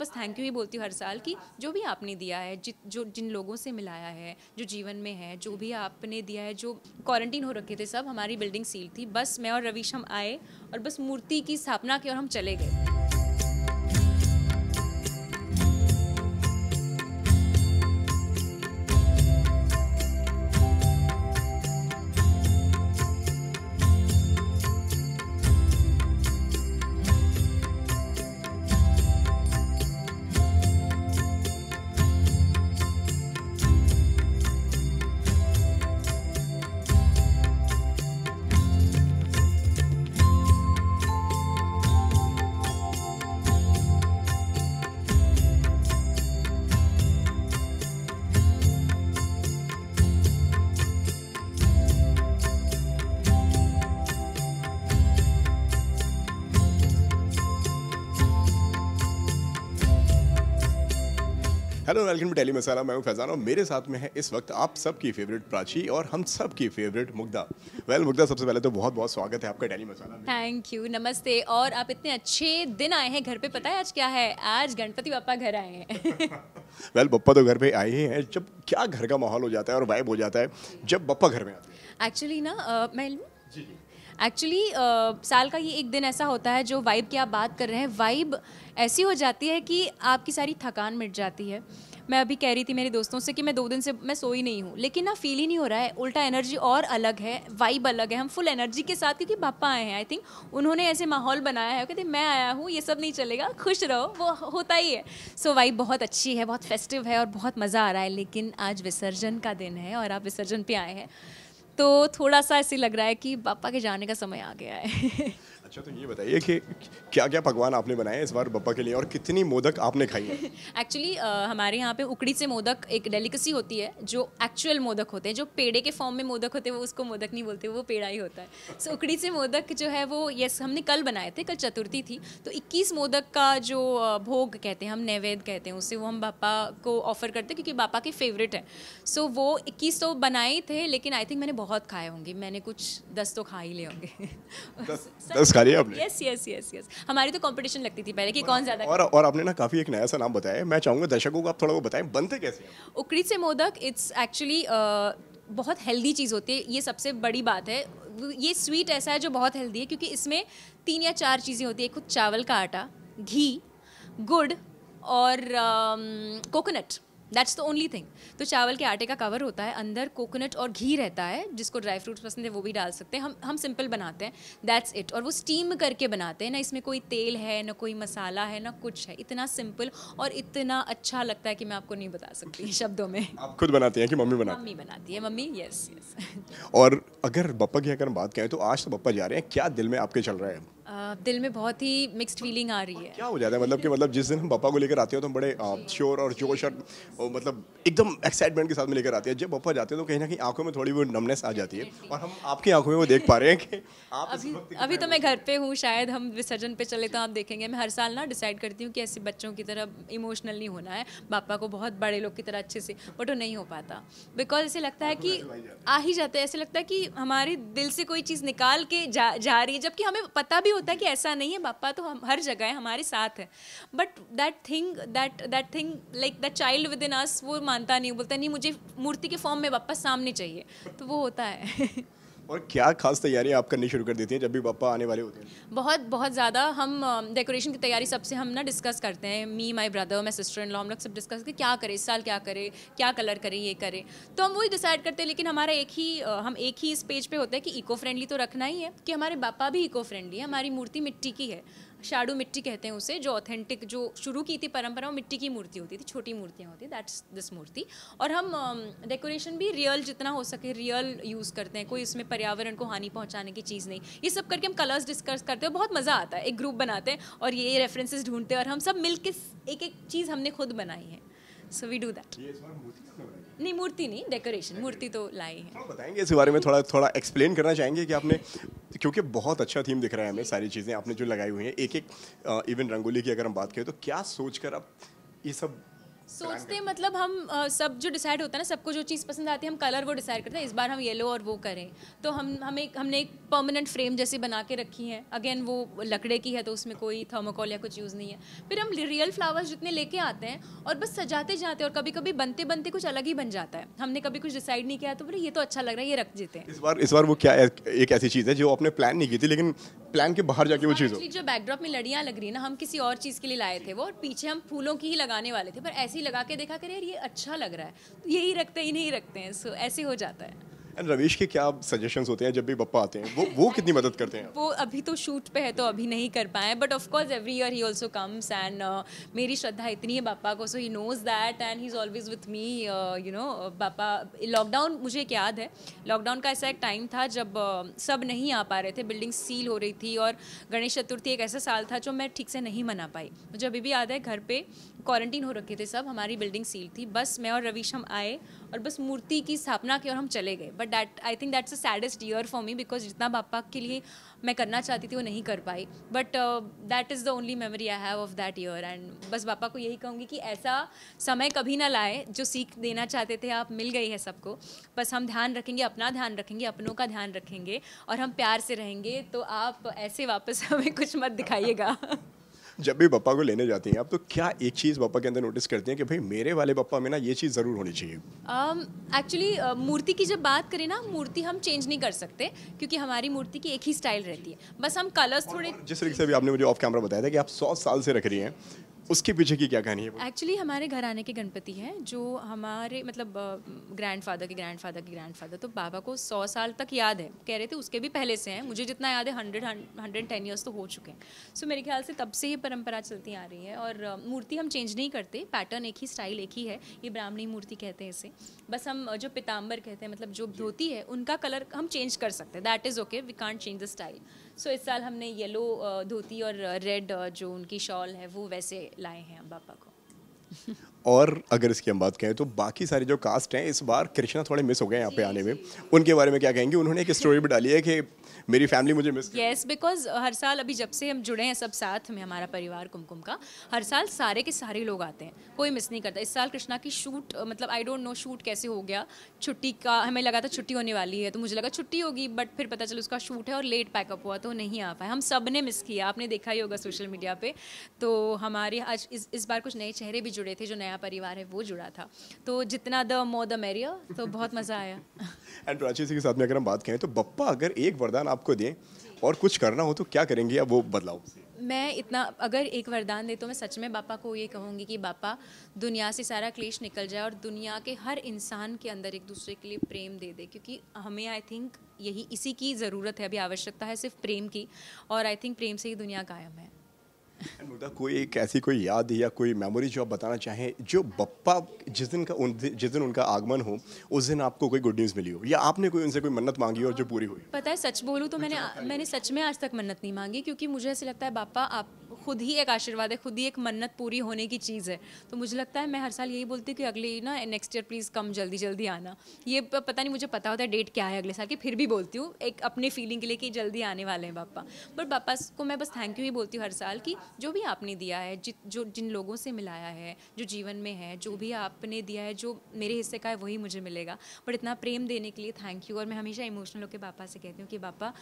बस thank you ही बोलती हूँ हर साल कि जो भी आपने दिया है जि, जो जिन लोगों से मिलाया है जो जीवन में है जो भी आपने दिया है जो क्वारंटीन हो रखे थे सब हमारी बिल्डिंग सील थी बस मैं और रवीश हम आए और बस मूर्ति की स्थापना की और हम चले गए hello welcome to daily masala मैं हूं फैजान और मेरे साथ में है इस वक्त आप सबकी फेवरेट प्राची और हम सबकी favourite Mugdha well well, Mugdha सबसे पहले तो बहुत बहुत स्वागत है आपका डेली मसाला थैंक यू नमस्ते और आप इतने अच्छे दिन आए हैं घर पे पता है आज क्या है आज गणपति पापा घर आए हैं वेल बप्पा तो घर पे आए ही हैं जब क्या घर का माहौल हो जाता है और वाइब हो जाता है जब बप्पा घर में आते हैं एक्चुअली ना मैं जी एक्चुअली uh, साल का ये एक दिन ऐसा होता है जो वाइब की आप बात कर रहे हैं वाइब ऐसी हो जाती है कि आपकी सारी थकान मिट जाती है मैं अभी कह रही थी मेरे दोस्तों से कि मैं दो दिन से मैं सोई नहीं हूँ लेकिन ना फील ही नहीं हो रहा है उल्टा एनर्जी और अलग है वाइब अलग है हम फुल एनर्जी के साथ क्योंकि पापा आए हैं आई थिंक उन्होंने ऐसे माहौल बनाया है कहते मैं आया हूँ ये सब नहीं चलेगा खुश रहो वो होता ही है सो so, वाइब बहुत अच्छी है बहुत फेस्टिव है और बहुत मज़ा आ रहा है लेकिन आज विसर्जन का दिन है और आप विसर्जन पर आए हैं तो थोड़ा सा ऐसे लग रहा है कि पापा के जाने का समय आ गया है अच्छा तो ये बताइए कि क्या क्या पकवान आपने बनाए इस बार पापा के लिए और कितनी मोदक आपने खाई है एक्चुअली uh, हमारे यहाँ पे उकड़ी से मोदक एक डेलिकेसी होती है जो एक्चुअल मोदक होते हैं जो पेड़े के फॉर्म में मोदक होते हैं वो उसको मोदक नहीं बोलते वो पेड़ा ही होता है सो so, उकड़ी से मोदक जो है वो यस हमने कल बनाए थे कल चतुर्थी थी तो इक्कीस मोदक का जो भोग कहते हैं हम नैवेद्य कहते हैं उसे वो हम पापा को ऑफर करते हैं क्योंकि पापा के फेवरेट हैं सो so, वो इक्कीस तो बनाए थे लेकिन आई थिंक मैंने बहुत खाए होंगे मैंने कुछ दस तो खा ही ले होंगे दस, दस खा आपने यस यस यस यस हमारी तो कंपटीशन लगती थी पहले कि कौन ज़्यादा और और आपने ना काफ़ी एक नया सा नाम बताया मैं चाहूंगा दर्शकों को आप थोड़ा वो बताएं बनते कैसे उकड़ी से मोदक इट्स एक्चुअली uh, बहुत हेल्दी चीज़ होती है ये सबसे बड़ी बात है ये स्वीट ऐसा है जो बहुत हेल्दी है क्योंकि इसमें तीन या चार चीज़ें होती है खुद चावल का आटा घी गुड़ और coconut um, that's the only thing तो चावल के आटे का कवर होता है अंदर कोकोनट और घी रहता है जिसको ड्राई फ्रूट्स पसंद है वो भी डाल सकते हैं हम हम सिंपल बनाते हैं दैट्स इट और वो स्टीम करके बनाते हैं ना इसमें कोई तेल है ना कोई मसाला है ना कुछ है इतना सिंपल और इतना अच्छा लगता है कि मैं आपको नहीं बता सकती शब्दों में आप खुद बनाती हैं कि मम्मी बनाती मम्मी बनाती है मम्मी यस यस और अगर पप्पा की अगर बात करें तो आज तो पप्पा जा रहे हैं क्या दिल में आपके चल रहा है दिल में बहुत ही मिक्स्ड फीलिंग आ रही है क्या हो जाता है मतलब कि मतलब जिस दिन हम पापा को लेकर आते हो तो हम बड़े श्योर और जोश और, मतलब एकदम एक्साइटमेंट के साथ में लेकर आते हैं जब पापा जाते हैं तो कहीं ना कहीं आंखों में थोड़ी वो नमनेस आ जाती है और हम आपकी आंखों में वो देख पा रहे हैं कि आप अभी अभी तो मैं घर पे हूँ शायद हम विसर्जन पे चले तो आप देखेंगे मैं हर साल ना डिसाइड करती हूँ कि ऐसे बच्चों की तरह इमोशनल नहीं होना है पापा को बहुत बड़े लोग की तरह अच्छे से बट वो तो नहीं हो पाता बिकॉज ऐसे लगता है कि आ ही जाता है ऐसे लगता है कि हमारे दिल से कोई चीज़ निकाल के जा रही है जबकि हमें पता भी होता है कि ऐसा नहीं है पापा तो हम हर जगह है हमारे साथ है but that thing that that thing like the child within us वो मानता नहीं बोलता नहीं मुझे मूर्ति के फॉर्म में पापा सामने चाहिए तो वो होता है और क्या खास तैयारी आप करनी शुरू कर देती हैं जब भी पापा आने वाले होते हैं बहुत बहुत ज़्यादा हम डेकोरेशन की तैयारी सबसे हम ना डिस्कस करते हैं me my brother my sister in law हम लोग सब डिस्कस करते क्या करें इस साल क्या करें क्या कलर करें ये करें तो हम वही डिसाइड करते हैं लेकिन हमारा एक ही हम एक ही इस पेज पर होते हैं कि इको फ्रेंडली तो रखना ही है कि हमारे पापा भी इको फ्रेंडली है हमारी मूर्ति मिट्टी की है शाडू मिट्टी कहते हैं उसे जो ऑथेंटिक जो शुरू की थी परंपरा वो मिट्टी की मूर्ति होती थी छोटी मूर्तियाँ होती दैट्स दिस मूर्ति और हम डेकोरेशन um, uh, भी रियल जितना हो सके रियल यूज़ करते हैं कोई इसमें पर्यावरण को हानि पहुँचाने की चीज़ नहीं ये सब करके हम कलर्स डिस्कस करते हैं बहुत मज़ा आता है एक ग्रुप बनाते हैं और ये रेफरेंसेज ढूंढते हैं और हम सब मिल के एक एक चीज़ हमने खुद बनाई है सो वी डू दैट नहीं मूर्ति नहीं डेकोरेशन मूर्ति तो लाई है बताएंगे इस बारे में थोड़ा थोड़ा एक्सप्लेन करना चाहेंगे कि आपने क्योंकि बहुत अच्छा थीम दिख रहा है हमें सारी चीज़ें आपने जो लगाई हुई हैं एक एक इवन रंगोली की अगर हम बात करें तो क्या सोच कर आप ये सब सोचते मतलब हम आ, सब जो डिसाइड होता है ना सबको जो चीज़ पसंद आती है हम कलर वो डिसाइड करते हैं इस बार हम येलो और वो करें तो हम हमें हमने एक परमानेंट फ्रेम जैसे बना के रखी है अगेन वो लकड़े की है तो उसमें कोई थर्मोकॉल या कुछ यूज़ नहीं है फिर हम रियल फ्लावर्स जितने लेके आते हैं और बस सजाते जाते हैं और कभी कभी बनते बनते कुछ अलग ही बन जाता है हमने कभी कुछ डिसाइड नहीं किया तो बोले ये तो अच्छा लग रहा है ये रख देते हैं इस बार इस बार वो क्या एक ऐसी चीज़ है जो आपने प्लान नहीं की थी लेकिन प्लान के बाहर जाके वो हाँ, चीज़ हो जो बैकड्रॉप में लड़ियाँ लग रही है ना हम किसी और चीज़ के लिए लाए थे वो और पीछे हम फूलों की ही लगाने वाले थे पर ऐसे ही लगा के देखा करे यार ये अच्छा लग रहा है तो यही रखते ही नहीं रखते हैं सो ऐसे हो जाता है एंड रमेश के क्या सजेशंस होते हैं जब भी पप्पा आते हैं वो वो कितनी मदद करते हैं वो अभी तो शूट पे है तो अभी नहीं कर पाए but of course every year he also comes and मेरी श्रद्धा इतनी है पापा को so he knows that and he is always with me you know पापा लॉकडाउन मुझे एक याद है लॉकडाउन का ऐसा एक टाइम था जब uh, सब नहीं आ पा रहे थे बिल्डिंग सील हो रही थी और गणेश चतुर्थी एक ऐसा साल था जो मैं ठीक से नहीं मना पाई मुझे अभी भी याद है घर पे क्वारंटीन हो रखे थे सब हमारी बिल्डिंग सील थी बस मैं और रवीश हम आए और बस मूर्ति की स्थापना की और हम चले गए but that I think that's a saddest year for me because जितना पापा के लिए मैं करना चाहती थी वो नहीं कर पाई but that is the only memory I have of that year and बस पापा को यही कहूँगी कि ऐसा समय कभी ना लाए जो सीख देना चाहते थे आप मिल गई है सबको बस हम ध्यान रखेंगे अपना ध्यान रखेंगे अपनों का ध्यान रखेंगे और हम प्यार से रहेंगे तो आप ऐसे वापस हमें कुछ मत दिखाइएगा जब भी पापा को लेने जाती हैं आप तो क्या एक चीज़ पापा के अंदर नोटिस करती हैं कि भाई मेरे वाले पापा में ना ये चीज़ ज़रूर होनी चाहिए एक्चुअली um, uh, मूर्ति की जब बात करें ना मूर्ति हम चेंज नहीं कर सकते क्योंकि हमारी मूर्ति की एक ही स्टाइल रहती है बस हम कलर्स थोड़े जिस तरीके से भी आपने मुझे ऑफ कैमरा बताया था कि आप सौ साल से रख रही हैं उसके पीछे की क्या कहानी है एक्चुअली हमारे घर आने के गणपति हैं जो हमारे मतलब ग्रैंड फादर के फादर के फादर तो बाबा को सौ साल तक याद है कह रहे थे उसके भी पहले से हैं मुझे जितना याद है हंड्रेड हंड्रेड टेन ईयर्स तो हो चुके हैं सो so, मेरे ख्याल से तब से ये परंपरा चलती आ रही है और मूर्ति हम चेंज नहीं करते पैटर्न एक ही स्टाइल एक ही है ये ब्राह्मणी मूर्ति कहते हैं इसे बस हम जो पिताम्बर कहते हैं मतलब जो धोती है उनका कलर हम चेंज कर सकते हैं that is okay we can't change the style so इस साल हमने येलो uh, धोती और रेड uh, uh, जो उनकी शॉल है वो वैसे लाए हैं अब बापा को और अगर इसकी हम बात करें तो बाकी सारे जो कास्ट हैं इस बार कृष्णा थोड़े मिस हो गए यहाँ पे आने में उनके बारे में क्या कहेंगे उन्होंने एक स्टोरी भी डाली है कि मेरी फैमिली मुझे मिस यस बिकॉज हर साल अभी जब से हम जुड़े हैं सब साथ में हमारा परिवार कुमकुम का हर साल सारे के सारे लोग आते हैं कोई मिस नहीं करता इस साल कृष्णा की शूट uh, मतलब आई डोंट नो शूट कैसे हो गया छुट्टी का हमें लगा था छुट्टी होने वाली है तो मुझे लगा छुट्टी होगी बट फिर पता चला उसका शूट है और लेट पैकअप हुआ तो नहीं आ पाए हम सब ने मिस किया आपने देखा ही होगा सोशल मीडिया पर तो हमारे आज इस बार कुछ नए चेहरे भी जुड़े थे जो नया नया परिवार है वो जुड़ा था तो जितना द मो द मेरियर तो बहुत मज़ा आया एंड प्राची सिंह के साथ में अगर हम बात करें तो बप्पा अगर एक वरदान आपको दें और कुछ करना हो तो क्या करेंगे अब वो बदलाव मैं इतना अगर एक वरदान दे तो मैं सच में बापा को ये कहूँगी कि बापा दुनिया से सारा क्लेश निकल जाए और दुनिया के हर इंसान के अंदर एक दूसरे के लिए प्रेम दे दे क्योंकि हमें आई थिंक यही इसी की ज़रूरत है अभी आवश्यकता है सिर्फ प्रेम की और आई थिंक प्रेम से ही दुनिया कायम है मुदा कोई एक ऐसी कोई याद या कोई मेमोरी जो आप बताना चाहें जो बप्पा जिस दिन का उन जिस दिन उनका आगमन हो उस दिन आपको कोई गुड न्यूज़ मिली हो या आपने कोई उनसे कोई मन्नत मांगी हो और जो पूरी हुई पता है सच बोलूँ तो मैंने मैंने सच में आज तक मन्नत नहीं मांगी क्योंकि मुझे ऐसे लगता है बापा आप खुद ही एक आशीर्वाद है खुद ही एक मन्नत पूरी होने की चीज़ है तो मुझे लगता है मैं हर साल यही बोलती हूँ कि अगले ना नेक्स्ट ईयर प्लीज़ कम जल्दी जल्दी आना ये पता नहीं मुझे पता होता है डेट क्या है अगले साल की फिर भी बोलती हूँ एक अपने फीलिंग के लिए कि जल्दी आने वाले हैं पापा पर पापा को मैं बस थैंक यू ही बोलती हूँ हर साल की जो भी आपने दिया है जि, जो जिन लोगों से मिलाया है जो जीवन में है जो भी आपने दिया है जो मेरे हिस्से का है वही मुझे मिलेगा बट इतना प्रेम देने के लिए थैंक यू और मैं हमेशा इमोशनल होकर पापा से कहती हूँ कि पापा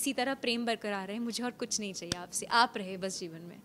इसी तरह प्रेम बरकरार रहे मुझे और कुछ नहीं चाहिए आपसे आप रहे बस जीवन में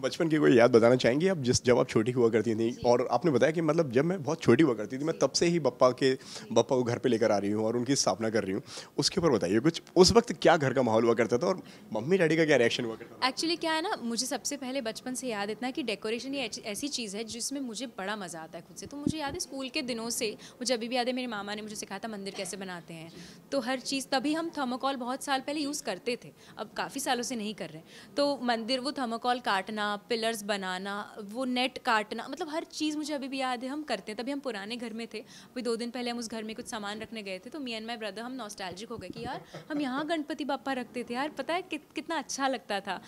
बचपन की कोई याद बताना चाहेंगी आप जिस जब आप छोटी हुआ करती थी और आपने बताया कि मतलब जब मैं बहुत छोटी हुआ करती थी मैं तब से ही पप्पा के पप्पा को घर पे लेकर आ रही हूँ और उनकी स्थापना कर रही हूँ उसके ऊपर बताइए कुछ उस वक्त क्या घर का माहौल हुआ करता था और मम्मी डैडी का क्या रिएक्शन हुआ करता एक्चुअली क्या है ना मुझे सबसे पहले बचपन से याद इतना कि डेकोरेशन ये ऐसी चीज़ है जिसमें मुझे बड़ा मज़ा आता है खुद से तो मुझे याद है स्कूल के दिनों से मुझे अभी भी याद है मेरे मामा ने मुझे सिखाया था मंदिर कैसे बनाते हैं तो हर चीज़ तभी हम थर्मोकॉल बहुत साल पहले यूज़ करते थे अब काफ़ी सालों से नहीं कर रहे तो मंदिर वो थर्मोकॉल का काटना पिलर्स बनाना वो नेट काटना मतलब हर चीज़ मुझे अभी भी याद है हम करते हैं तभी हम पुराने घर में थे अभी दो दिन पहले हम उस घर में कुछ सामान रखने गए थे तो मी एंड माई ब्रदर हम नॉस्टैल्जिक हो गए कि यार हम यहाँ गणपति बापा रखते थे यार पता है कि, कितना अच्छा लगता था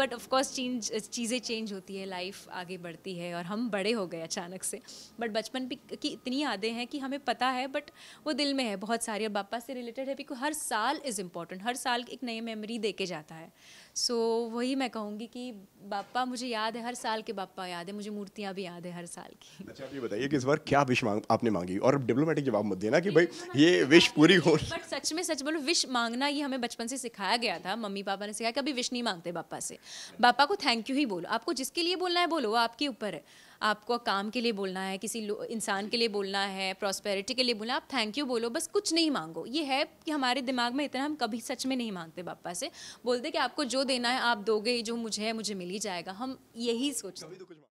बट ऑफकोर्स चेंज चीज़ें चेंज होती है लाइफ आगे बढ़ती है और हम बड़े हो गए अचानक से बट बचपन की इतनी यादें हैं कि हमें पता है बट वो दिल में है बहुत सारी और बापा से रिलेटेड है बिकॉज हर साल इज़ इम्पॉर्टेंट हर साल एक नई मेमोरी दे के जाता है सो so, वही मैं कहूँगी कि बापा मुझे याद है हर साल के बापा याद है मुझे मूर्तियाँ भी याद है हर साल की अच्छा आप ये बताइए कि इस बार क्या विश मांग आपने मांगी और डिप्लोमेटिक जवाब मत देना कि भाई तो ये विश पूरी हो बट सच में सच बोलो विश मांगना ये हमें बचपन से सिखाया गया था मम्मी पापा ने सिखाया कभी विश नहीं मांगते पापा से पापा को थैंक यू ही बोलो आपको जिसके लिए बोलना है बोलो वो आपके ऊपर है आपको काम के लिए बोलना है किसी इंसान के लिए बोलना है प्रॉस्पेरिटी के लिए बोलना आप थैंक यू बोलो बस कुछ नहीं मांगो ये है कि हमारे दिमाग में इतना हम कभी सच में नहीं मांगते पापा से बोलते कि आपको जो देना है आप दोगे जो मुझे है मुझे मिल ही जाएगा हम यही सोचते